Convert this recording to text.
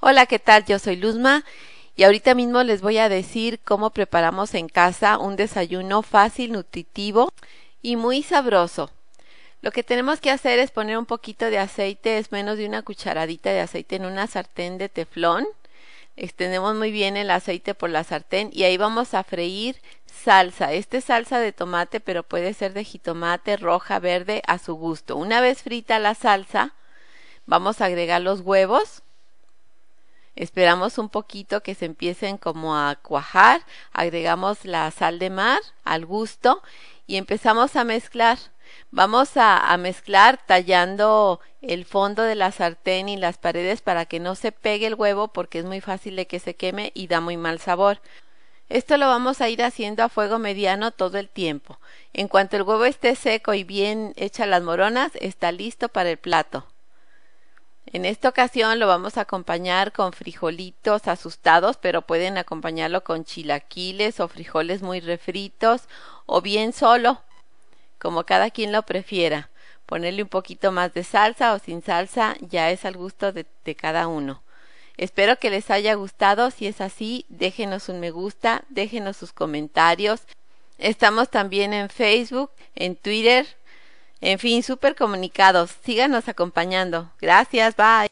Hola, ¿qué tal? Yo soy Luzma y ahorita mismo les voy a decir cómo preparamos en casa un desayuno fácil, nutritivo y muy sabroso. Lo que tenemos que hacer es poner un poquito de aceite, es menos de una cucharadita de aceite en una sartén de teflón. Extendemos muy bien el aceite por la sartén y ahí vamos a freír salsa. Esta es salsa de tomate, pero puede ser de jitomate, roja, verde, a su gusto. Una vez frita la salsa, vamos a agregar los huevos Esperamos un poquito que se empiecen como a cuajar, agregamos la sal de mar al gusto y empezamos a mezclar. Vamos a, mezclar tallando el fondo de la sartén y las paredes para que no se pegue el huevo porque es muy fácil de que se queme y da muy mal sabor. Esto lo vamos a ir haciendo a fuego mediano todo el tiempo. En cuanto el huevo esté seco y bien hecha las moronas, está listo para el plato. En esta ocasión lo vamos a acompañar con frijolitos asustados, pero pueden acompañarlo con chilaquiles o frijoles muy refritos o bien solo, como cada quien lo prefiera. Ponerle un poquito más de salsa o sin salsa ya es al gusto de, cada uno. Espero que les haya gustado, si es así, déjenos un me gusta, déjenos sus comentarios. Estamos también en Facebook, en Twitter, en fin, súper comunicados. Síganos acompañando. Gracias, bye.